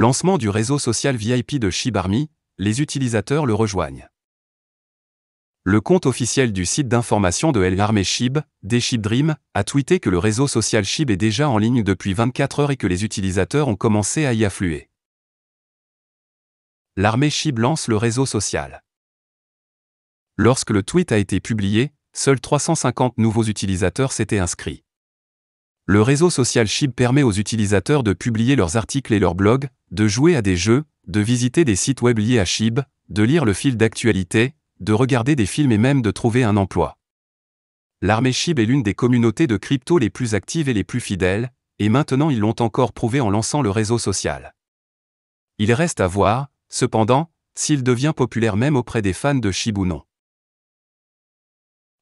Lancement du réseau social VIP de Army, les utilisateurs le rejoignent. Le compte officiel du site d'information de l'armée Shib, Deshib a tweeté que le réseau social Shib est déjà en ligne depuis 24 heures et que les utilisateurs ont commencé à y affluer. L'armée Shib lance le réseau social. Lorsque le tweet a été publié, seuls 350 nouveaux utilisateurs s'étaient inscrits. Le réseau social Shib permet aux utilisateurs de publier leurs articles et leurs blogs, de jouer à des jeux, de visiter des sites web liés à SHIB, de lire le fil d'actualité, de regarder des films et même de trouver un emploi. L'armée SHIB est l'une des communautés de crypto les plus actives et les plus fidèles, et maintenant ils l'ont encore prouvé en lançant le réseau social. Il reste à voir, cependant, s'il devient populaire même auprès des fans de SHIB ou non.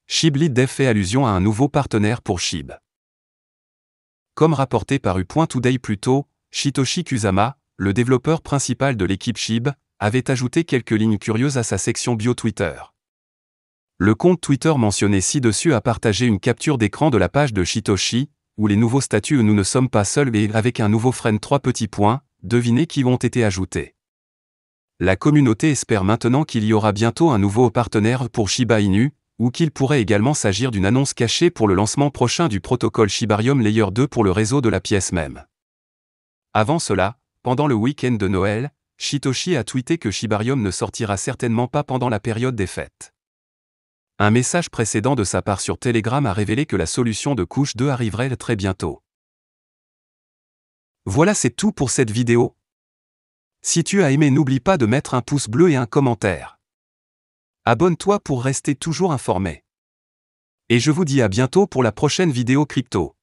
Chib Dev fait allusion à un nouveau partenaire pour SHIB. Comme rapporté par Today plus tôt, Shitoshi Kusama, le développeur principal de l'équipe SHIB, avait ajouté quelques lignes curieuses à sa section bio Twitter. Le compte Twitter mentionné ci-dessus a partagé une capture d'écran de la page de Shitoshi, où les nouveaux statuts nous ne sommes pas seuls et avec un nouveau frein 3 petits points, devinez qui ont été ajoutés. La communauté espère maintenant qu'il y aura bientôt un nouveau partenaire pour Shiba Inu, ou qu'il pourrait également s'agir d'une annonce cachée pour le lancement prochain du protocole Shibarium Layer 2 pour le réseau de la pièce même. Avant cela, pendant le week-end de Noël, Shitoshi a tweeté que Shibarium ne sortira certainement pas pendant la période des fêtes. Un message précédent de sa part sur Telegram a révélé que la solution de couche 2 arriverait très bientôt. Voilà c'est tout pour cette vidéo. Si tu as aimé n'oublie pas de mettre un pouce bleu et un commentaire. Abonne-toi pour rester toujours informé. Et je vous dis à bientôt pour la prochaine vidéo crypto.